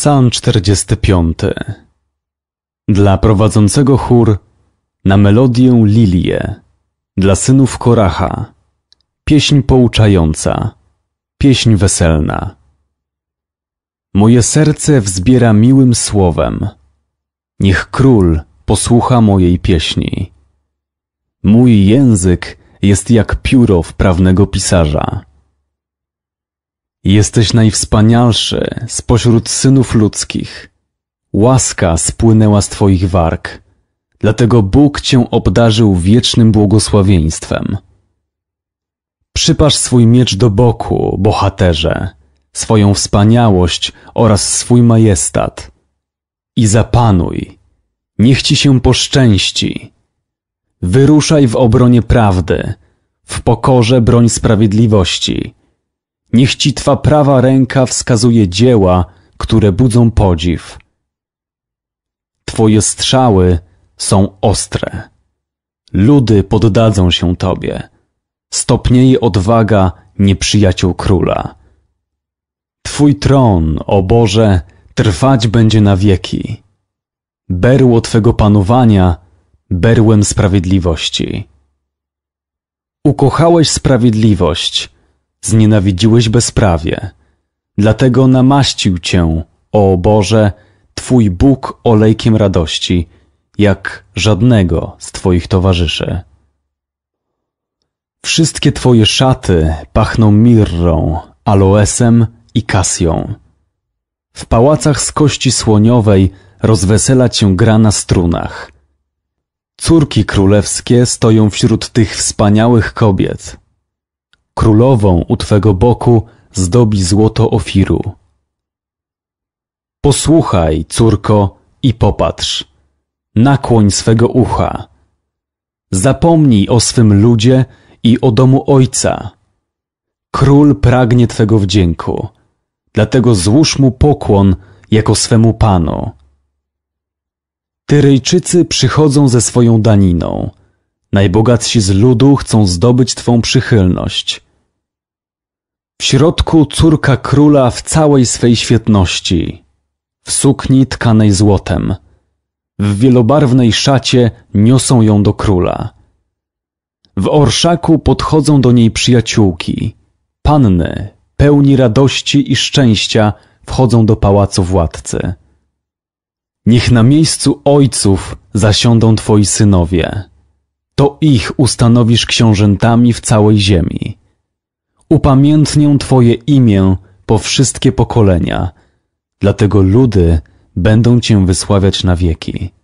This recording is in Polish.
Psalm 45 Dla prowadzącego chór na melodię Lilie, dla synów Koracha, pieśń pouczająca, pieśń weselna. Moje serce wzbiera miłym słowem. Niech król posłucha mojej pieśni. Mój język jest jak pióro wprawnego pisarza. Jesteś najwspanialszy spośród synów ludzkich. Łaska spłynęła z Twoich warg, dlatego Bóg Cię obdarzył wiecznym błogosławieństwem. Przypasz swój miecz do boku, bohaterze, swoją wspaniałość oraz swój majestat. I zapanuj, niech Ci się poszczęści. Wyruszaj w obronie prawdy, w pokorze broń sprawiedliwości Niech ci twa prawa ręka wskazuje dzieła, które budzą podziw. Twoje strzały są ostre. Ludy poddadzą się Tobie. Stopnieje odwaga nieprzyjaciół króla. Twój tron, o Boże, trwać będzie na wieki. Berło Twego panowania, berłem sprawiedliwości. Ukochałeś sprawiedliwość – znienawidziłeś bezprawie. Dlatego namaścił cię, o Boże, Twój Bóg olejkiem radości, jak żadnego z Twoich towarzyszy. Wszystkie Twoje szaty pachną mirrą, aloesem i kasją. W pałacach z kości słoniowej rozwesela cię gra na strunach. Córki królewskie stoją wśród tych wspaniałych kobiet – królową u Twego boku zdobi złoto ofiru. Posłuchaj, córko, i popatrz. Nakłoń swego ucha. Zapomnij o swym ludzie i o domu ojca. Król pragnie Twego wdzięku, dlatego złóż mu pokłon jako swemu panu. Tyryjczycy przychodzą ze swoją daniną. Najbogatsi z ludu chcą zdobyć Twą przychylność. W środku córka króla w całej swej świetności, w sukni tkanej złotem. W wielobarwnej szacie niosą ją do króla. W orszaku podchodzą do niej przyjaciółki. Panny, pełni radości i szczęścia, wchodzą do pałacu władcy. Niech na miejscu ojców zasiądą twoi synowie. To ich ustanowisz książętami w całej ziemi upamiętnią Twoje imię po wszystkie pokolenia, dlatego ludy będą Cię wysławiać na wieki.